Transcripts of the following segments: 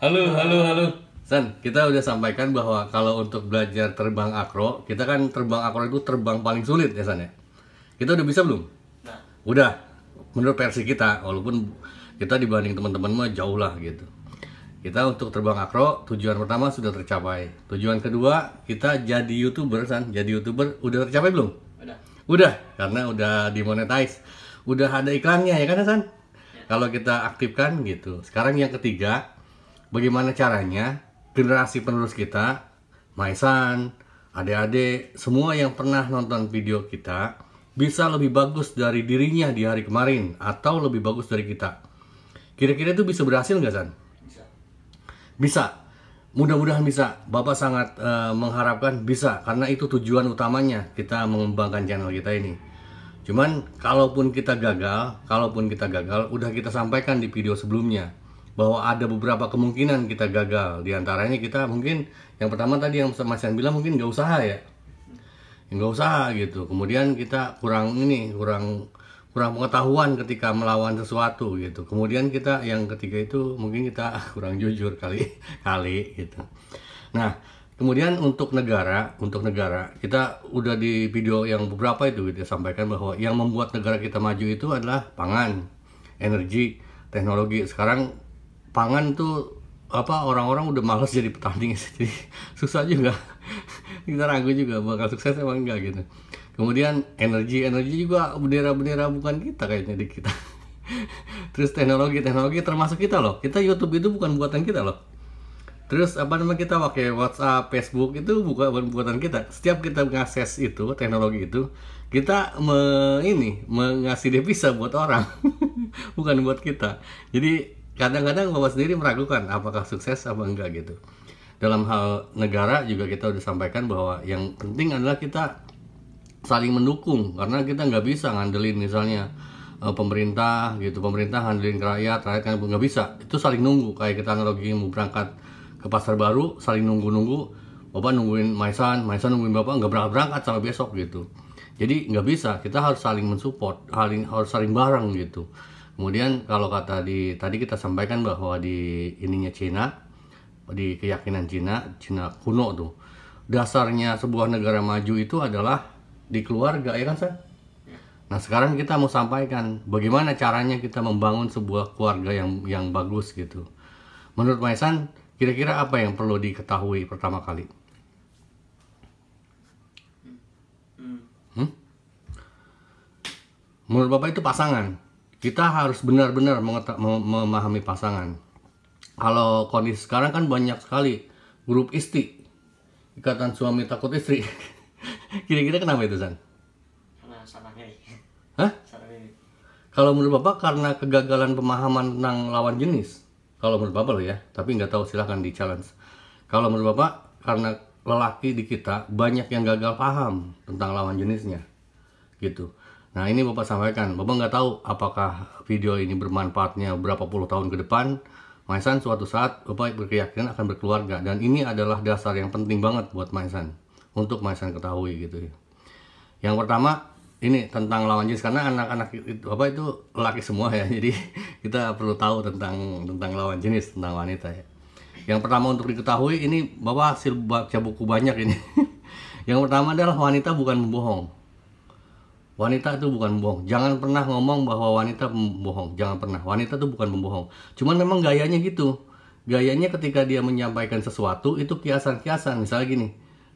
Halo, halo, halo. San, kita udah sampaikan bahwa kalau untuk belajar terbang akro, kita kan terbang akro itu terbang paling sulit ya San ya. Kita udah bisa belum? Nah. Udah. Menurut versi kita, walaupun kita dibanding teman-teman mah jauh lah gitu. Kita untuk terbang akro, tujuan pertama sudah tercapai. Tujuan kedua, kita jadi YouTuber San. Jadi YouTuber udah tercapai belum? Udah. Udah, karena udah dimonetize. Udah ada iklannya ya kan San? Ya. Kalau kita aktifkan gitu. Sekarang yang ketiga, bagaimana caranya generasi penerus kita, Maisan, adik-adik, semua yang pernah nonton video kita bisa lebih bagus dari dirinya di hari kemarin atau lebih bagus dari kita. Kira-kira itu bisa berhasil nggak San? Bisa. Bisa. Mudah-mudahan bisa. Bapak sangat uh, mengharapkan bisa karena itu tujuan utamanya kita mengembangkan channel kita ini. Cuman kalaupun kita gagal, kalaupun kita gagal, udah kita sampaikan di video sebelumnya bahwa ada beberapa kemungkinan kita gagal. Di antaranya kita mungkin yang pertama tadi yang Mas Yan bilang mungkin nggak usaha ya, nggak usah gitu. Kemudian kita kurang ini, kurang kurang pengetahuan ketika melawan sesuatu gitu. Kemudian kita yang ketiga itu mungkin kita kurang jujur kali kali gitu. Nah, kemudian untuk negara, untuk negara kita udah di video yang beberapa itu kita gitu, ya, sampaikan bahwa yang membuat negara kita maju itu adalah pangan, energi, teknologi. Sekarang pangan tuh apa orang-orang udah malas jadi petani jadi susah juga kita ragu juga bakal sukses emang enggak gitu kemudian energi energi juga bendera bendera bukan kita kayaknya di kita terus teknologi teknologi termasuk kita loh kita YouTube itu bukan buatan kita loh terus apa namanya kita pakai WhatsApp Facebook itu bukan buatan kita setiap kita mengakses itu teknologi itu kita me, ini mengasih devisa buat orang bukan buat kita jadi kadang-kadang bapak sendiri meragukan apakah sukses apa enggak gitu dalam hal negara juga kita udah sampaikan bahwa yang penting adalah kita saling mendukung karena kita nggak bisa ngandelin misalnya eh, pemerintah gitu pemerintah ngandelin ke rakyat rakyat kan nggak bisa itu saling nunggu kayak kita analogi mau berangkat ke pasar baru saling nunggu nunggu bapak nungguin maisan maisan nungguin bapak nggak berangkat berangkat sampai besok gitu jadi nggak bisa kita harus saling mensupport harus saling bareng gitu Kemudian kalau kata di tadi kita sampaikan bahwa di ininya Cina, di keyakinan Cina, Cina kuno tuh dasarnya sebuah negara maju itu adalah di keluarga ya kan saya. Nah sekarang kita mau sampaikan bagaimana caranya kita membangun sebuah keluarga yang yang bagus gitu. Menurut Maisan, kira-kira apa yang perlu diketahui pertama kali? Hmm? hmm. hmm? Menurut Bapak itu pasangan kita harus benar-benar memahami pasangan. Kalau kondisi sekarang kan banyak sekali grup istri, ikatan suami takut istri. Kira-kira kenapa itu San? Karena Hah? Kalau menurut bapak karena kegagalan pemahaman tentang lawan jenis. Kalau menurut bapak loh ya, tapi nggak tahu silahkan di challenge. Kalau menurut bapak karena lelaki di kita banyak yang gagal paham tentang lawan jenisnya, gitu Nah ini Bapak sampaikan, Bapak nggak tahu apakah video ini bermanfaatnya berapa puluh tahun ke depan. Maisan suatu saat Bapak berkeyakinan akan berkeluarga dan ini adalah dasar yang penting banget buat Maisan untuk Maisan ketahui gitu ya. Yang pertama ini tentang lawan jenis karena anak-anak itu apa itu laki semua ya jadi kita perlu tahu tentang tentang lawan jenis tentang wanita ya. Yang pertama untuk diketahui ini Bapak hasil baca buku banyak ini. yang pertama adalah wanita bukan membohong wanita itu bukan bohong jangan pernah ngomong bahwa wanita pembohong jangan pernah wanita itu bukan pembohong cuman memang gayanya gitu gayanya ketika dia menyampaikan sesuatu itu kiasan-kiasan misalnya gini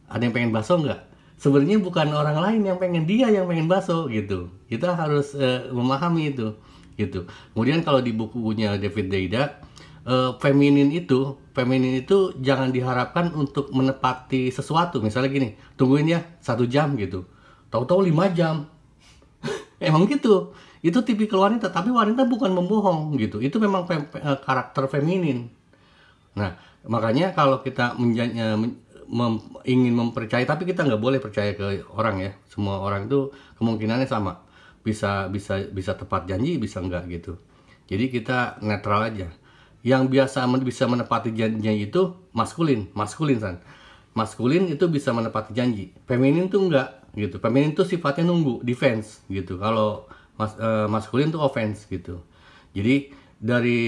ada yang pengen baso nggak sebenarnya bukan orang lain yang pengen dia yang pengen baso gitu kita harus uh, memahami itu gitu kemudian kalau di bukunya David Deida uh, feminin itu feminin itu jangan diharapkan untuk menepati sesuatu misalnya gini tungguin ya satu jam gitu tahu-tahu lima jam emang gitu. gitu itu tipikal wanita tapi wanita bukan membohong gitu itu memang fem, fem, eh, karakter feminin nah makanya kalau kita menjanya, eh, men mem ingin mempercayai tapi kita nggak boleh percaya ke orang ya semua orang itu kemungkinannya sama bisa bisa bisa tepat janji bisa enggak gitu jadi kita netral aja yang biasa men bisa menepati janjinya itu maskulin maskulin san maskulin itu bisa menepati janji feminin tuh nggak gitu feminin tuh sifatnya nunggu defense gitu kalau mas uh, maskulin tuh offense gitu jadi dari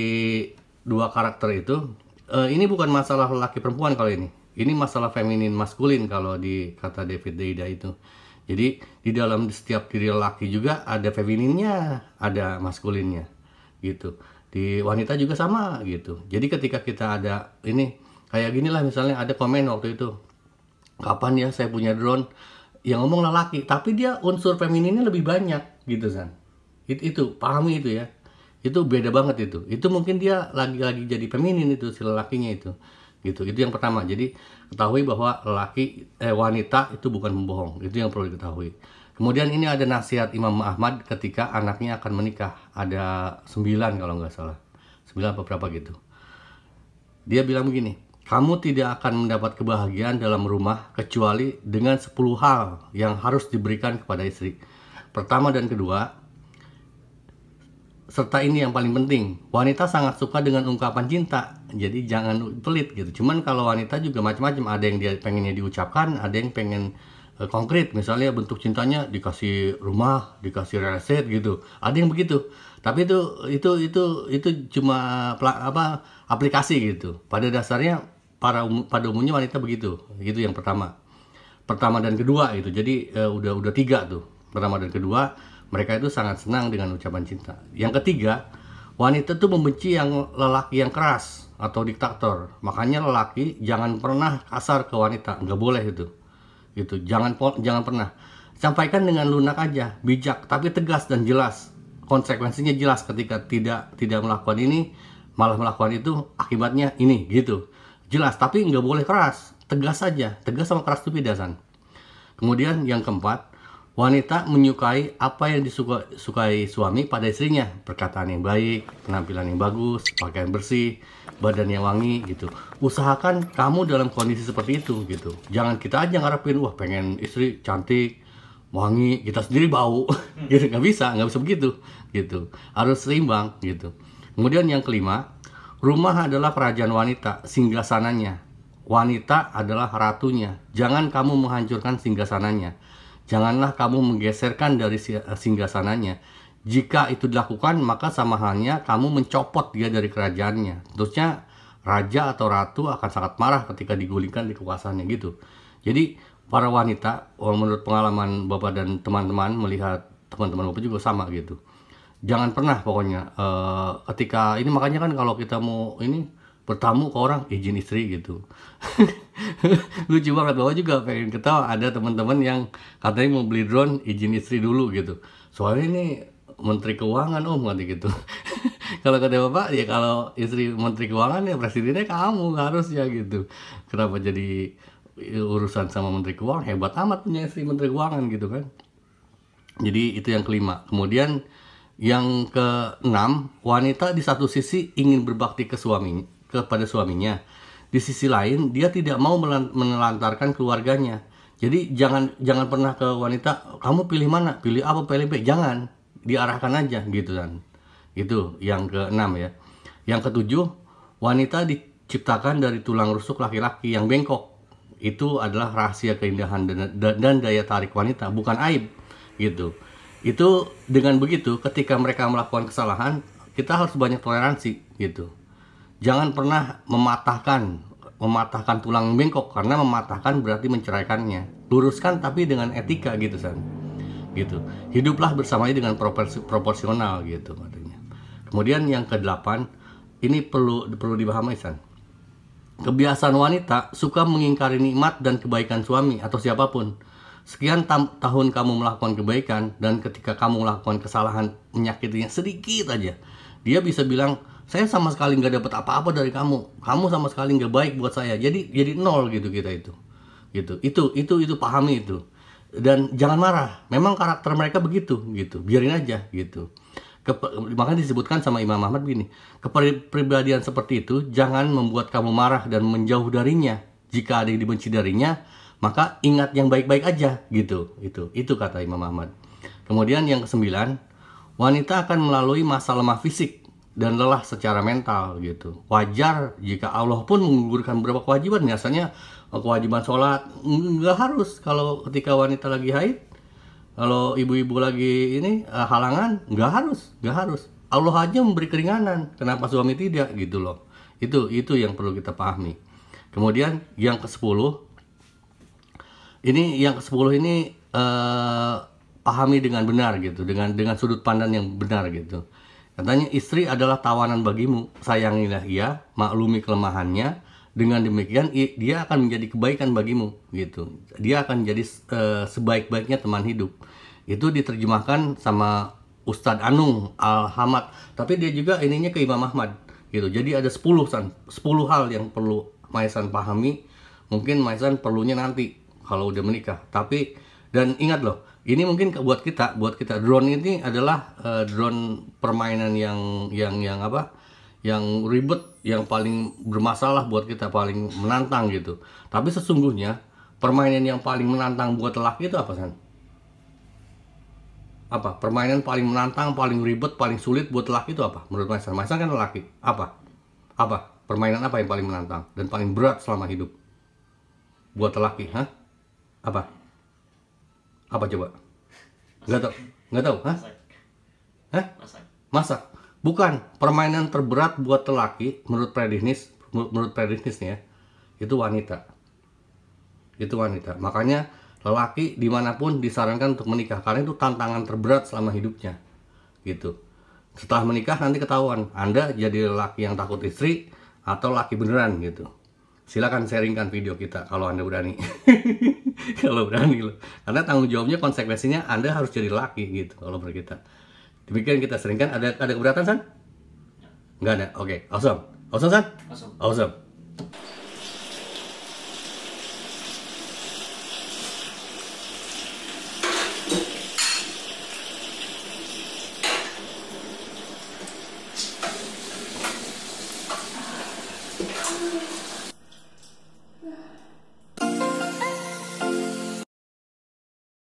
dua karakter itu uh, ini bukan masalah laki perempuan kalau ini ini masalah feminin maskulin kalau di kata David Deida itu jadi di dalam setiap diri laki juga ada femininnya ada maskulinnya gitu di wanita juga sama gitu jadi ketika kita ada ini kayak gini lah misalnya ada komen waktu itu kapan ya saya punya drone yang ngomong lelaki tapi dia unsur femininnya lebih banyak gitu kan itu, itu pahami itu ya itu beda banget itu itu mungkin dia lagi-lagi jadi feminin itu si lelakinya itu gitu itu yang pertama jadi ketahui bahwa lelaki eh, wanita itu bukan membohong itu yang perlu diketahui kemudian ini ada nasihat Imam Ahmad ketika anaknya akan menikah ada sembilan kalau nggak salah sembilan beberapa gitu dia bilang begini kamu tidak akan mendapat kebahagiaan dalam rumah kecuali dengan 10 hal yang harus diberikan kepada istri. Pertama dan kedua, serta ini yang paling penting, wanita sangat suka dengan ungkapan cinta. Jadi jangan pelit gitu. Cuman kalau wanita juga macam-macam, ada yang dia pengennya diucapkan, ada yang pengen e, konkret. Misalnya bentuk cintanya dikasih rumah, dikasih real gitu. Ada yang begitu. Tapi itu itu itu itu cuma apa aplikasi gitu. Pada dasarnya para um, pada umumnya wanita begitu gitu yang pertama pertama dan kedua itu jadi uh, udah udah tiga tuh pertama dan kedua mereka itu sangat senang dengan ucapan cinta yang ketiga wanita tuh membenci yang lelaki yang keras atau diktator makanya lelaki jangan pernah kasar ke wanita nggak boleh itu gitu jangan jangan pernah sampaikan dengan lunak aja bijak tapi tegas dan jelas konsekuensinya jelas ketika tidak tidak melakukan ini malah melakukan itu akibatnya ini gitu Jelas, tapi nggak boleh keras. Tegas saja. Tegas sama keras itu beda, San. Kemudian yang keempat, wanita menyukai apa yang disukai suami pada istrinya. Perkataan yang baik, penampilan yang bagus, pakaian bersih, badan yang wangi gitu. Usahakan kamu dalam kondisi seperti itu gitu. Jangan kita aja ngarepin, wah pengen istri cantik, wangi, kita sendiri bau. gitu nggak bisa, nggak bisa begitu gitu. Harus seimbang gitu. Kemudian yang kelima, Rumah adalah kerajaan wanita, singgasananya. Wanita adalah ratunya. Jangan kamu menghancurkan singgasananya. Janganlah kamu menggeserkan dari eh, singgasananya. Jika itu dilakukan, maka sama halnya kamu mencopot dia dari kerajaannya. Terusnya, raja atau ratu akan sangat marah ketika digulingkan di kekuasaannya gitu. Jadi, para wanita, menurut pengalaman Bapak dan teman-teman, melihat teman-teman Bapak juga sama gitu jangan pernah pokoknya uh, ketika ini makanya kan kalau kita mau ini bertamu ke orang izin istri gitu lucu banget bahwa juga pengen ketawa ada teman-teman yang katanya mau beli drone izin istri dulu gitu soalnya ini menteri keuangan om nanti gitu kalau kata bapak ya kalau istri menteri keuangan ya presidennya kamu harus ya gitu kenapa jadi urusan sama menteri keuangan hebat amat punya istri menteri keuangan gitu kan jadi itu yang kelima kemudian yang keenam, wanita di satu sisi ingin berbakti ke suami kepada suaminya. Di sisi lain, dia tidak mau menelantarkan keluarganya. Jadi jangan jangan pernah ke wanita, kamu pilih mana? Pilih apa? Pilih B? Jangan. Diarahkan aja gitu kan. Itu yang keenam ya. Yang ketujuh, wanita diciptakan dari tulang rusuk laki-laki yang bengkok. Itu adalah rahasia keindahan dan daya tarik wanita, bukan aib gitu itu dengan begitu ketika mereka melakukan kesalahan kita harus banyak toleransi gitu jangan pernah mematahkan mematahkan tulang bengkok karena mematahkan berarti menceraikannya luruskan tapi dengan etika gitu san gitu hiduplah bersamanya dengan proporsional gitu katanya kemudian yang kedelapan ini perlu perlu dipahami san kebiasaan wanita suka mengingkari nikmat dan kebaikan suami atau siapapun Sekian tahun kamu melakukan kebaikan dan ketika kamu melakukan kesalahan menyakitinya sedikit aja, dia bisa bilang, saya sama sekali nggak dapat apa-apa dari kamu, kamu sama sekali nggak baik buat saya. Jadi jadi nol gitu kita itu, gitu. Itu itu itu pahami itu dan jangan marah. Memang karakter mereka begitu gitu, biarin aja gitu. Kep- makanya disebutkan sama Imam Ahmad begini kepribadian seperti itu jangan membuat kamu marah dan menjauh darinya. Jika ada yang dibenci darinya, maka ingat yang baik-baik aja gitu itu itu kata Imam Ahmad kemudian yang kesembilan wanita akan melalui masa lemah fisik dan lelah secara mental gitu wajar jika Allah pun menggugurkan beberapa kewajiban biasanya eh, kewajiban sholat nggak harus kalau ketika wanita lagi haid kalau ibu-ibu lagi ini eh, halangan nggak harus nggak harus Allah aja memberi keringanan kenapa suami tidak gitu loh itu itu yang perlu kita pahami kemudian yang ke 10 ini yang ke-10 ini uh, pahami dengan benar gitu, dengan dengan sudut pandang yang benar gitu. Katanya istri adalah tawanan bagimu, sayangilah ia, maklumi kelemahannya. Dengan demikian dia akan menjadi kebaikan bagimu gitu. Dia akan jadi uh, sebaik-baiknya teman hidup. Itu diterjemahkan sama Ustadz Anung al tapi dia juga ininya ke Imam Ahmad gitu. Jadi ada 10 10 hal yang perlu Maisan pahami. Mungkin Maisan perlunya nanti kalau udah menikah. Tapi dan ingat loh, ini mungkin buat kita, buat kita drone ini adalah uh, drone permainan yang yang yang apa? Yang ribet, yang paling bermasalah buat kita, paling menantang gitu. Tapi sesungguhnya permainan yang paling menantang buat lelaki itu apa San? Apa? Permainan paling menantang, paling ribet, paling sulit buat lelaki itu apa? Menurut Maisan, Maisan kan lelaki. Apa? Apa? Permainan apa yang paling menantang dan paling berat selama hidup? Buat lelaki, hah? Apa? Apa coba? Nggak tahu. Nggak tahu, hah? Hah? Bukan permainan terberat buat lelaki menurut prediknis menurut predinis ya. Itu wanita. Itu wanita. Makanya lelaki dimanapun disarankan untuk menikah karena itu tantangan terberat selama hidupnya. Gitu. Setelah menikah nanti ketahuan Anda jadi lelaki yang takut istri atau laki beneran gitu. Silakan sharingkan video kita kalau Anda berani. kalau berani loh karena tanggung jawabnya konsekuensinya anda harus jadi laki gitu kalau menurut demikian kita seringkan ada ada keberatan san nggak ada oke okay. awesome awesome san awesome, awesome.